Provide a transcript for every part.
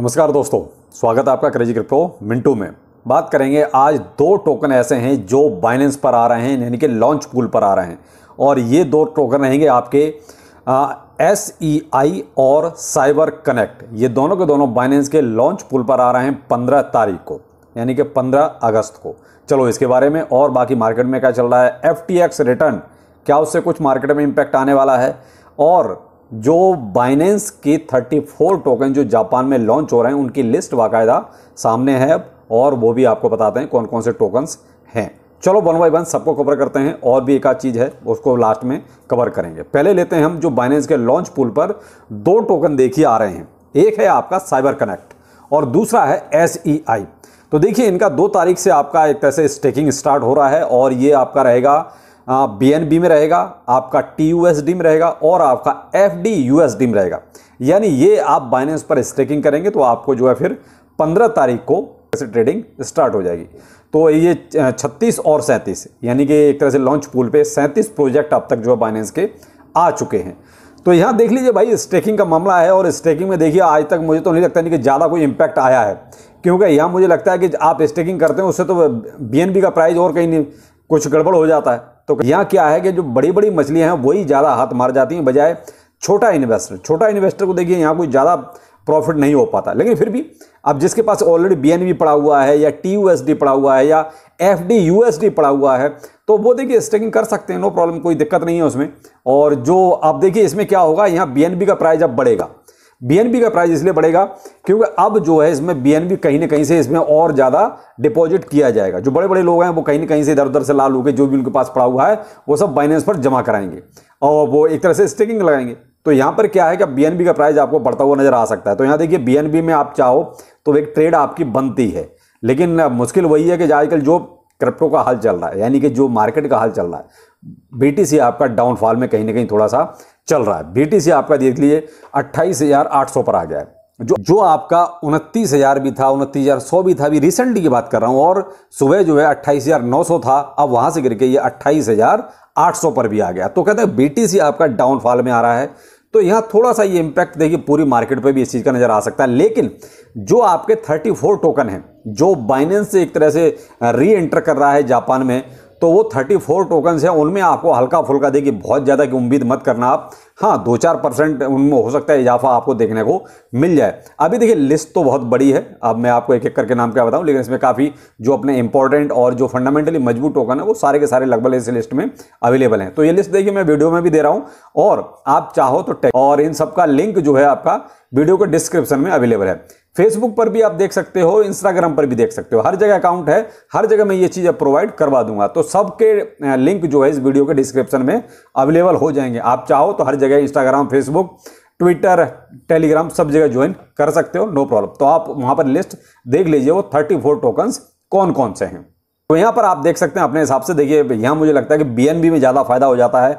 नमस्कार दोस्तों स्वागत है आपका क्रेजी क्रिप्टो मिंटू में बात करेंगे आज दो टोकन ऐसे हैं जो बाइनेंस पर आ रहे हैं यानी कि लॉन्च पूल पर आ रहे हैं और ये दो टोकन रहेंगे आपके एस ई आई और साइबर कनेक्ट ये दोनों के दोनों बाइनेंस के लॉन्च पूल पर आ रहे हैं पंद्रह तारीख को यानी कि पंद्रह अगस्त को चलो इसके बारे में और बाकी मार्केट में क्या चल रहा है एफ रिटर्न क्या उससे कुछ मार्केट में इम्पैक्ट आने वाला है और जो बाइनेंस के 34 टोकन जो जापान में लॉन्च हो रहे हैं उनकी लिस्ट बाकायदा सामने है और वो भी आपको बताते हैं कौन कौन से टोकन्स हैं चलो वन बाई वन सबको कवर करते हैं और भी एक आध चीज़ है उसको लास्ट में कवर करेंगे पहले लेते हैं हम जो बाइनेंस के लॉन्च पुल पर दो टोकन देखिए आ रहे हैं एक है आपका साइबर कनेक्ट और दूसरा है एस ई आई तो देखिए इनका दो तारीख से आपका एक तरह से स्टेकिंग स्टार्ट हो रहा है और ये आपका रहेगा बी हाँ, में रहेगा आपका टी में रहेगा और आपका एफ डी में रहेगा यानी ये आप बाइनेंस पर स्टेकिंग करेंगे तो आपको जो है फिर 15 तारीख को से ट्रेडिंग स्टार्ट हो जाएगी तो ये 36 और 37 यानी कि एक तरह से लॉन्च पूल पे 37 प्रोजेक्ट अब तक जो है बाइनेंस के आ चुके हैं तो यहाँ देख लीजिए भाई स्टेकिंग का मामला है और स्टेकिंग में देखिए आज तक मुझे तो नहीं लगता नहीं कि ज़्यादा कोई इम्पैक्ट आया है क्योंकि यहाँ मुझे लगता है कि आप स्टेकिंग करते हैं उससे तो बी का प्राइस और कहीं नहीं कुछ गड़बड़ हो जाता है तो यहाँ क्या है कि जो बड़ी बड़ी मछलियाँ हैं वही ज़्यादा हाथ मार जाती हैं बजाय छोटा इन्वेस्टर छोटा इन्वेस्टर को देखिए यहाँ कोई ज़्यादा प्रॉफिट नहीं हो पाता लेकिन फिर भी अब जिसके पास ऑलरेडी बी पड़ा हुआ है या टी पड़ा हुआ है या एफ डी पड़ा हुआ है तो वो देखिए स्टेकिंग कर सकते हैं नो प्रॉब्लम कोई दिक्कत नहीं है उसमें और जो आप देखिए इसमें क्या होगा यहाँ बी का प्राइस अब बढ़ेगा बीएनबी का प्राइस इसलिए बढ़ेगा क्योंकि अब जो है इसमें बीएनबी कहीं ना कहीं से इसमें और ज़्यादा डिपॉजिट किया जाएगा जो बड़े बड़े लोग हैं वो कहीं ना कहीं से इधर उधर से लाल होकर जो भी उनके पास पड़ा हुआ है वो सब बाइनेंस पर जमा कराएंगे और वो एक तरह से स्टेकिंग लगाएंगे तो यहाँ पर क्या है कि बी का प्राइस आपको बढ़ता हुआ नजर आ सकता है तो यहाँ देखिए बीएनबी में आप चाहो तो एक ट्रेड आपकी बनती है लेकिन मुश्किल वही है कि आजकल जो क्रिप्टो का हाल चल रहा है यानी कि जो मार्केट का हाल चल रहा है बीटीसी आपका डाउनफॉल में कहीं ना कहीं थोड़ा सा चल रहा है बीटीसी आपका देख लीजिए अट्ठाईस पर आ गया है जो जो आपका उनतीस हज़ार भी था उनतीस हज़ार सौ भी था अभी रिसेंटली की बात कर रहा हूं और सुबह जो है अट्ठाईस हज़ार नौ सौ था अब वहां से गिर के ये अट्ठाईस हज़ार आठ सौ पर भी आ गया तो कहते हैं बीटीसी आपका डाउनफॉल में आ रहा है तो यहां थोड़ा सा ये इंपैक्ट देखिए पूरी मार्केट पे भी इस चीज़ का नज़र आ सकता है लेकिन जो आपके 34 टोकन हैं जो बाइनेंस से एक तरह से री एंटर कर रहा है जापान में तो वो 34 टोकन्स हैं उनमें आपको हल्का फुल्का देखिए बहुत ज़्यादा की उम्मीद मत करना आप हाँ दो चार परसेंट उनमें हो सकता है इजाफा आपको देखने को मिल जाए अभी देखिए लिस्ट तो बहुत बड़ी है अब मैं आपको एक एक करके नाम क्या बताऊँ लेकिन इसमें काफ़ी जो अपने इंपॉर्टेंट और जो फंडामेंटली मजबूत टोकन है वो सारे के सारे लगभग इस लिस्ट में अवेलेबल हैं तो ये लिस्ट देखिए मैं वीडियो में भी दे रहा हूँ और आप चाहो तो और इन सबका लिंक जो है आपका वीडियो के डिस्क्रिप्शन में अवेलेबल है फेसबुक पर भी आप देख सकते हो इंस्टाग्राम पर भी देख सकते हो हर जगह अकाउंट है हर जगह मैं ये चीज़ अब प्रोवाइड करवा दूंगा तो सबके लिंक जो है इस वीडियो के डिस्क्रिप्शन में अवेलेबल हो जाएंगे आप चाहो तो हर जगह इंस्टाग्राम फेसबुक ट्विटर टेलीग्राम सब जगह ज्वाइन कर सकते हो नो प्रॉब्लम तो आप वहाँ पर लिस्ट देख लीजिए वो थर्टी फोर टोकन्स कौन कौन से हैं तो यहाँ पर आप देख सकते हैं अपने हिसाब से देखिए यहाँ मुझे लगता है कि बीएनबी में ज़्यादा फायदा हो जाता है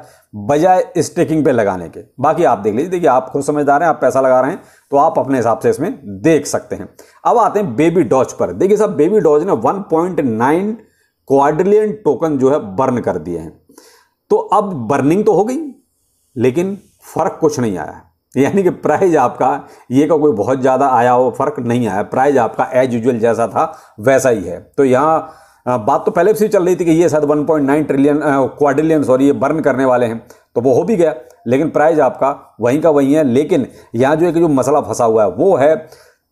बजाय स्टेकिंग पे लगाने के बाकी आप देख लीजिए देखिए आप खुद समझदार हैं आप पैसा लगा रहे हैं तो आप अपने हिसाब से इसमें देख सकते हैं अब आते हैं बेबी डॉज पर देखिए सर बेबी डॉज ने one point nine quadrillion token जो है बर्न कर दिए हैं तो अब बर्निंग तो हो गई लेकिन फर्क कुछ नहीं आया यानी कि प्राइज आपका ये का कोई बहुत ज़्यादा आया हो फर्क नहीं आया प्राइज आपका एज यूजल जैसा था वैसा ही है तो यहाँ बात तो पहले से चल रही थी कि ये शायद 1.9 ट्रिलियन क्वाड्रिलियन सॉरी ये बर्न करने वाले हैं तो वो हो भी गया लेकिन प्राइज आपका वहीं का वहीं है लेकिन यहाँ जो एक जो मसला फंसा हुआ है वो है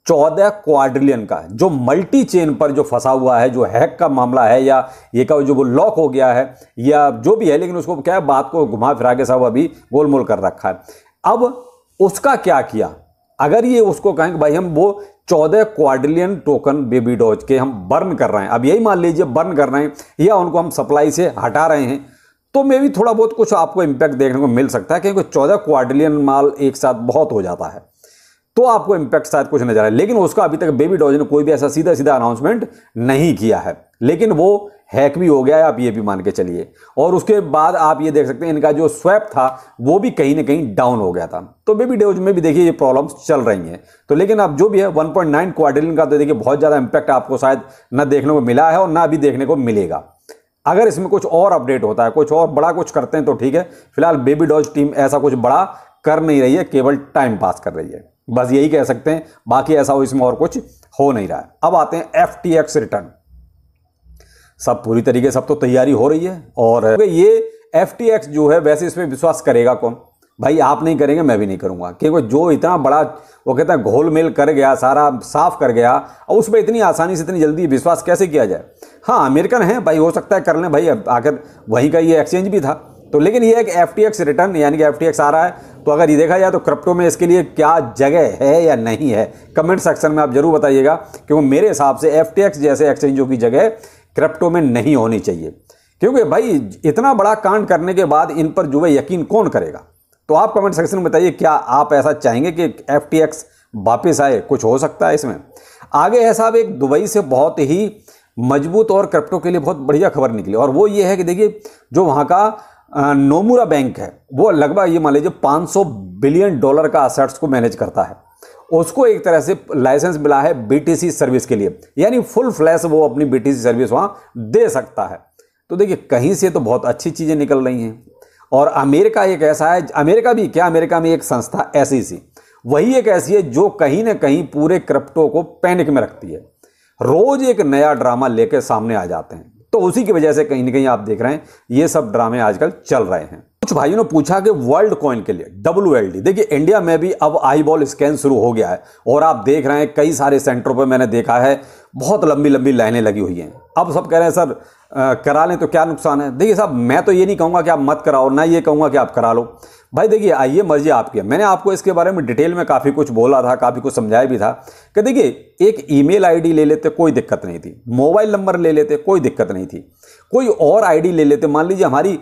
चौदह क्वाड्रिलियन का जो मल्टी चेन पर जो फंसा हुआ है जो हैक का मामला है या ये का जो वो लॉक हो गया है या जो भी है लेकिन उसको क्या है बात को घुमा फिरा के साहब अभी गोलमोल कर रखा है अब उसका क्या किया अगर ये उसको कहें कि भाई हम वो चौदह क्वाड्रिलियन टोकन बेबी डॉज के हम बर्न कर रहे हैं अब यही मान लीजिए बर्न कर रहे हैं या उनको हम सप्लाई से हटा रहे हैं तो मे भी थोड़ा बहुत कुछ आपको इम्पैक्ट देखने को मिल सकता है क्योंकि चौदह क्वाड्रिलियन माल एक साथ बहुत हो जाता है तो आपको इम्पैक्ट शायद कुछ नजर आए लेकिन उसका अभी तक बेबी डॉज ने कोई भी ऐसा सीधा सीधा अनाउंसमेंट नहीं किया है लेकिन वो हैक भी हो गया है आप ये भी मान के चलिए और उसके बाद आप ये देख सकते हैं इनका जो स्वैप था वो भी कहीं ना कहीं डाउन हो गया था तो बेबी डेज में भी देखिए ये प्रॉब्लम्स चल रही हैं तो लेकिन अब जो भी है 1.9 पॉइंट का तो देखिए बहुत ज़्यादा इंपैक्ट आपको शायद ना देखने को मिला है और ना अभी देखने को मिलेगा अगर इसमें कुछ और अपडेट होता है कुछ और बड़ा कुछ करते हैं तो ठीक है फिलहाल बेबी डॉज टीम ऐसा कुछ बड़ा कर नहीं रही है केवल टाइम पास कर रही है बस यही कह सकते हैं बाकी ऐसा हो इसमें और कुछ हो नहीं रहा है अब आते हैं एफ रिटर्न सब पूरी तरीके सब तो तैयारी हो रही है और ये एफ जो है वैसे इसमें विश्वास करेगा कौन भाई आप नहीं करेंगे मैं भी नहीं करूँगा क्योंकि जो इतना बड़ा वो कहता है घोल मेल कर गया सारा साफ कर गया और उस पर इतनी आसानी से इतनी जल्दी विश्वास कैसे किया जाए हाँ अमेरिकन है भाई हो सकता है कर लें भाई आखिर वहीं का ये एक्सचेंज भी था तो लेकिन ये एक एफ रिटर्न यानी कि एफ आ रहा है तो अगर ये देखा जाए तो क्रिप्टो में इसके लिए क्या जगह है या नहीं है कमेंट सेक्शन में आप जरूर बताइएगा क्योंकि मेरे हिसाब से एफ जैसे एक्सचेंजों की जगह क्रिप्टो में नहीं होनी चाहिए क्योंकि भाई इतना बड़ा कांड करने के बाद इन पर जो है यकीन कौन करेगा तो आप कमेंट सेक्शन में बताइए क्या आप ऐसा चाहेंगे कि एफ टी एक्स वापस आए कुछ हो सकता है इसमें आगे है साहब एक दुबई से बहुत ही मजबूत और क्रिप्टो के लिए बहुत बढ़िया खबर निकली और वो ये है कि देखिए जो वहाँ का नोमूरा बैंक है वो लगभग ये मान लीजिए 500 बिलियन डॉलर का असेट्स को मैनेज करता है उसको एक तरह से लाइसेंस मिला है बीटीसी सर्विस के लिए यानी फुल फ्लैश वो अपनी बीटीसी सर्विस वहाँ दे सकता है तो देखिए कहीं से तो बहुत अच्छी चीज़ें निकल रही हैं और अमेरिका एक ऐसा है अमेरिका भी क्या अमेरिका में एक संस्था ऐसी सी e वही एक ऐसी है जो कहीं ना कहीं पूरे क्रिप्टो को पैनिक में रखती है रोज एक नया ड्रामा लेकर सामने आ जाते हैं तो उसी की वजह से कहीं ना कहीं आप देख रहे हैं ये सब ड्रामे आजकल चल रहे हैं कुछ भाइयों ने पूछा कि वर्ल्ड कॉइन के लिए डब्ल्यू देखिए इंडिया में भी अब आई बॉल स्कैन शुरू हो गया है और आप देख रहे हैं कई सारे सेंटरों पर मैंने देखा है बहुत लंबी लंबी लाइनें लगी हुई हैं अब सब कह रहे हैं सर करा लें तो क्या नुकसान है देखिए साहब मैं तो ये नहीं कहूँगा कि आप मत कराओ ना ये कहूँगा कि आप करा लो भाई देखिए आइए मर्जी आपकी है मैंने आपको इसके बारे में डिटेल में काफ़ी कुछ बोला था काफ़ी कुछ समझाया भी था कि देखिए एक ईमेल आईडी ले लेते कोई दिक्कत नहीं थी मोबाइल नंबर ले लेते कोई दिक्कत नहीं थी कोई और आईडी ले लेते मान लीजिए हमारी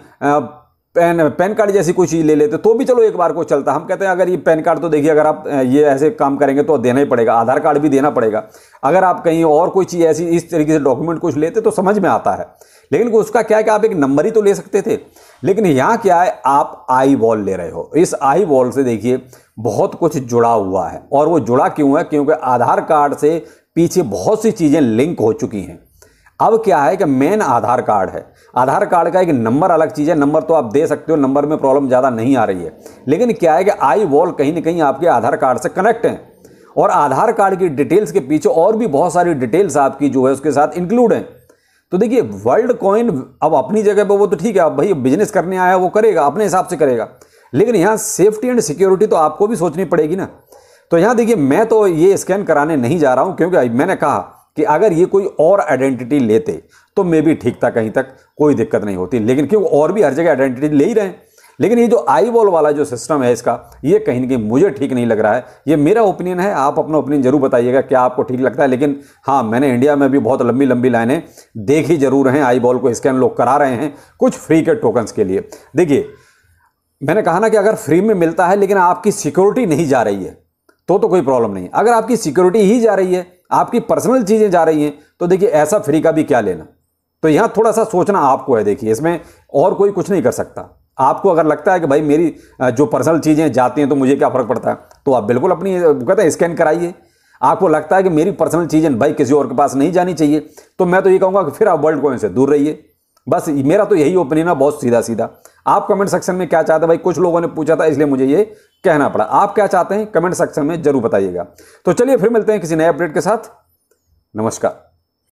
पैन पैन कार्ड जैसी कोई चीज़ ले लेते तो भी चलो एक बार को चलता हम कहते हैं अगर ये पैन कार्ड तो देखिए अगर आप ये ऐसे काम करेंगे तो देना ही पड़ेगा आधार कार्ड भी देना पड़ेगा अगर आप कहीं और कोई चीज़ ऐसी इस तरीके से डॉक्यूमेंट कुछ लेते तो समझ में आता है लेकिन उसका क्या है कि आप एक नंबर ही तो ले सकते थे लेकिन यहाँ क्या है आप आई वॉल ले रहे हो इस आई वॉल से देखिए बहुत कुछ जुड़ा हुआ है और वो जुड़ा क्यों है क्योंकि आधार कार्ड से पीछे बहुत सी चीज़ें लिंक हो चुकी हैं अब क्या है कि मेन आधार कार्ड है आधार कार्ड का एक नंबर अलग चीज़ है नंबर तो आप दे सकते हो नंबर में प्रॉब्लम ज़्यादा नहीं आ रही है लेकिन क्या है कि आई वॉल कहीं ना कहीं आपके आधार कार्ड से कनेक्ट हैं और आधार कार्ड की डिटेल्स के पीछे और भी बहुत सारी डिटेल्स आपकी जो है उसके साथ इंक्लूड हैं तो देखिए वर्ल्ड कॉइन अब अपनी जगह पर वो तो ठीक है अब भाई बिजनेस करने आया वो करेगा अपने हिसाब से करेगा लेकिन यहाँ सेफ्टी एंड सिक्योरिटी तो आपको भी सोचनी पड़ेगी ना तो यहाँ देखिए मैं तो ये स्कैन कराने नहीं जा रहा हूँ क्योंकि मैंने कहा कि अगर ये कोई और आइडेंटिटी लेते तो मे भी ठीक था कहीं तक कोई दिक्कत नहीं होती लेकिन क्यों और भी हर जगह आइडेंटिटी ले ही रहे हैं लेकिन ये जो आई बॉल वाला जो सिस्टम है इसका ये कहीं ना कहीं मुझे ठीक नहीं लग रहा है ये मेरा ओपिनियन है आप अपना ओपिनियन जरूर बताइएगा क्या आपको ठीक लगता है लेकिन हाँ मैंने इंडिया में भी बहुत लंबी लंबी लाइनें देखी जरूर हैं आई बॉल को स्कैन लोग करा रहे हैं कुछ फ्री के टोकन्स के लिए देखिए मैंने कहा ना कि अगर फ्री में मिलता है लेकिन आपकी सिक्योरिटी नहीं जा रही है तो तो कोई प्रॉब्लम नहीं अगर आपकी सिक्योरिटी ही जा रही है आपकी पर्सनल चीज़ें जा रही हैं तो देखिए ऐसा फ्री का भी क्या लेना तो यहाँ थोड़ा सा सोचना आपको है देखिए इसमें और कोई कुछ नहीं कर सकता आपको अगर लगता है कि भाई मेरी जो पर्सनल चीज़ें जाती हैं तो मुझे क्या फ़र्क पड़ता है तो आप बिल्कुल अपनी कहते हैं स्कैन कराइए आपको लगता है कि मेरी पर्सनल चीज़ें भाई किसी और के पास नहीं जानी चाहिए तो मैं तो ये कहूँगा कि फिर आप वर्ल्ड कॉइन से दूर रहिए बस मेरा तो यही ओपिनियन है बहुत सीधा सीधा आप कमेंट सेक्शन में क्या चाहते हैं भाई कुछ लोगों ने पूछा था इसलिए मुझे ये कहना पड़ा आप क्या चाहते हैं कमेंट सेक्शन में जरूर बताइएगा तो चलिए फिर मिलते हैं किसी नए अपडेट के साथ नमस्कार